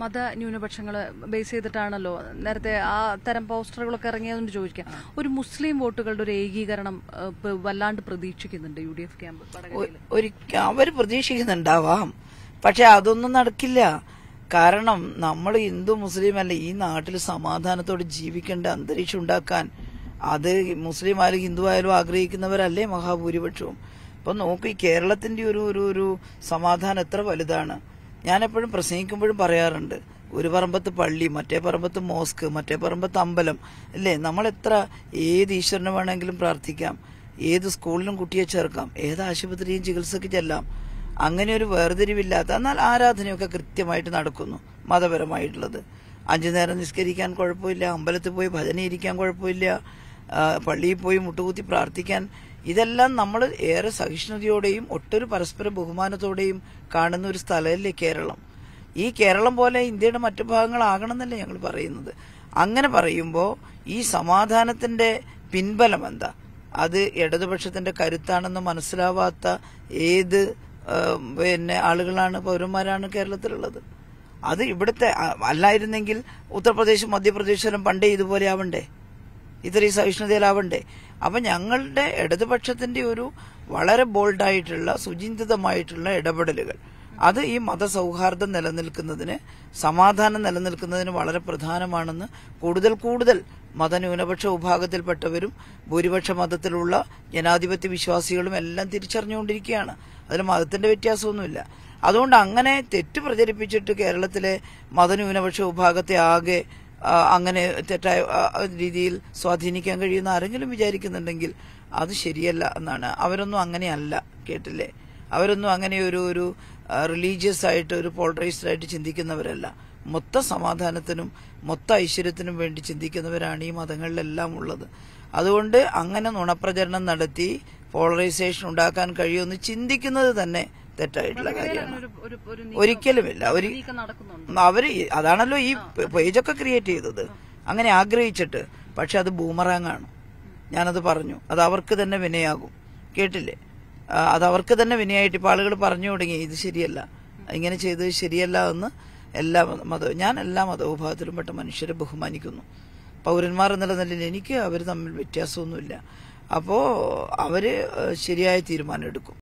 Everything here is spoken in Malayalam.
മത ന്യൂനപക്ഷങ്ങൾ ബേസ് ചെയ്തിട്ടാണല്ലോ നേരത്തെ ആ തരം പോസ്റ്ററുകളൊക്കെ ഇറങ്ങിയതുകൊണ്ട് ചോദിക്കാം ഒരു മുസ്ലിം വോട്ടുകളുടെ ഒരു ഏകീകരണം വല്ലാണ്ട് പ്രതീക്ഷിക്കുന്നുണ്ട് യു ഡി എഫ് ക്യാമ്പ് അവർ പ്രതീക്ഷിക്കുന്നുണ്ടാവാം പക്ഷെ അതൊന്നും നടക്കില്ല കാരണം നമ്മൾ ഹിന്ദു മുസ്ലിം അല്ല ഈ നാട്ടിൽ സമാധാനത്തോടെ ജീവിക്കേണ്ട അന്തരീക്ഷം ഉണ്ടാക്കാൻ അത് മുസ്ലിം ആയാലും ഹിന്ദു ആയാലും ആഗ്രഹിക്കുന്നവരല്ലേ മഹാഭൂരിപക്ഷവും അപ്പൊ നോക്കി കേരളത്തിന്റെ ഒരു ഒരു സമാധാനം എത്ര വലുതാണ് ഞാനെപ്പോഴും പ്രസംഗിക്കുമ്പോഴും പറയാറുണ്ട് ഒരു പറമ്പത്ത് പള്ളി മറ്റേ പറമ്പത്ത് മോസ്ക് മറ്റേ പറമ്പത്ത് അമ്പലം അല്ലേ നമ്മൾ എത്ര ഏത് ഈശ്വരനെ വേണമെങ്കിലും പ്രാർത്ഥിക്കാം ഏത് സ്കൂളിലും കുട്ടിയെ ചേർക്കാം ഏത് ആശുപത്രിയും ചികിത്സക്ക് ചെല്ലാം അങ്ങനെ ഒരു വേർതിരിവില്ലാത്ത എന്നാൽ ആരാധനയൊക്കെ കൃത്യമായിട്ട് നടക്കുന്നു മതപരമായിട്ടുള്ളത് അഞ്ചു നേരം നിസ്കരിക്കാൻ കുഴപ്പമില്ല അമ്പലത്തിൽ പോയി ഭജന ഇരിക്കാൻ കുഴപ്പമില്ല പള്ളിയിൽ പോയി മുട്ടുകുത്തി പ്രാർത്ഥിക്കാൻ ഇതെല്ലാം നമ്മൾ ഏറെ സഹിഷ്ണുതയോടെയും ഒട്ടൊരു പരസ്പര ബഹുമാനത്തോടെയും കാണുന്ന ഒരു സ്ഥലമല്ലേ കേരളം ഈ കേരളം പോലെ ഇന്ത്യയുടെ മറ്റു ഭാഗങ്ങളാകണമെന്നല്ലേ ഞങ്ങൾ പറയുന്നത് അങ്ങനെ പറയുമ്പോൾ ഈ സമാധാനത്തിന്റെ പിൻബലം എന്താ അത് ഇടതുപക്ഷത്തിന്റെ കരുത്താണെന്ന് മനസ്സിലാവാത്ത ഏത് പിന്നെ ആളുകളാണ് പൗരന്മാരാണ് കേരളത്തിലുള്ളത് അത് ഇവിടുത്തെ അല്ലായിരുന്നെങ്കിൽ ഉത്തർപ്രദേശ് മധ്യപ്രദേശിലും പണ്ടേ ഇതുപോലെ ആവണ്ടേ ഇത്രയും സഹിഷ്ണുതയിലാവണ്ടേ അപ്പം ഞങ്ങളുടെ ഇടതുപക്ഷത്തിൻ്റെ ഒരു വളരെ ബോൾഡായിട്ടുള്ള സുചിന്തിതമായിട്ടുള്ള ഇടപെടലുകൾ അത് ഈ മതസൗഹാർദ്ദം നിലനിൽക്കുന്നതിന് സമാധാനം നിലനിൽക്കുന്നതിന് വളരെ പ്രധാനമാണെന്ന് കൂടുതൽ കൂടുതൽ മതന്യൂനപക്ഷ വിഭാഗത്തിൽപ്പെട്ടവരും ഭൂരിപക്ഷ മതത്തിലുള്ള ജനാധിപത്യ വിശ്വാസികളും എല്ലാം തിരിച്ചറിഞ്ഞുകൊണ്ടിരിക്കുകയാണ് അതിൽ മതത്തിന്റെ വ്യത്യാസമൊന്നുമില്ല അതുകൊണ്ട് അങ്ങനെ തെറ്റ് പ്രചരിപ്പിച്ചിട്ട് കേരളത്തിലെ മതന്യൂനപക്ഷ വിഭാഗത്തെ ആകെ അങ്ങനെ തെറ്റായ രീതിയിൽ സ്വാധീനിക്കാൻ കഴിയുന്ന ആരെങ്കിലും വിചാരിക്കുന്നുണ്ടെങ്കിൽ അത് ശരിയല്ല എന്നാണ് അവരൊന്നും അങ്ങനെയല്ല കേട്ടില്ലേ അവരൊന്നും അങ്ങനെ ഒരു ഒരു റിലീജിയസ് ആയിട്ട് ഒരു പോളറൈസ്ഡ് ആയിട്ട് ചിന്തിക്കുന്നവരല്ല മൊത്ത സമാധാനത്തിനും മൊത്ത ഐശ്വര്യത്തിനും വേണ്ടി ചിന്തിക്കുന്നവരാണ് ഈ മതങ്ങളിലെല്ലാം ഉള്ളത് അതുകൊണ്ട് അങ്ങനെ നുണപ്രചരണം നടത്തി പോളറൈസേഷൻ ഉണ്ടാക്കാൻ കഴിയുമെന്ന് ചിന്തിക്കുന്നത് തന്നെ തെറ്റായിട്ടുള്ള കാര്യമാണ് ഒരിക്കലുമില്ല ഒരു അവര് അതാണല്ലോ ഈ പേജൊക്കെ ക്രിയേറ്റ് ചെയ്തത് അങ്ങനെ ആഗ്രഹിച്ചിട്ട് പക്ഷെ അത് ബൂമറാങ്ങാണ് ഞാനത് പറഞ്ഞു അത് അവർക്ക് തന്നെ വിനയാകും കേട്ടില്ലേ അത് അവർക്ക് തന്നെ വിനയായിട്ട് ഇപ്പൊ ആളുകൾ പറഞ്ഞു തുടങ്ങി ഇത് ശരിയല്ല ഇങ്ങനെ ചെയ്ത് ശരിയല്ല എന്ന് എല്ലാ മത ഞാൻ എല്ലാ മതവിഭാഗത്തിലും പെട്ട മനുഷ്യരെ ബഹുമാനിക്കുന്നു പൗരന്മാർ എന്നുള്ള നിലയിൽ എനിക്ക് അവർ തമ്മിൽ വ്യത്യാസമൊന്നുമില്ല അപ്പോൾ അവർ ശരിയായ തീരുമാനം എടുക്കും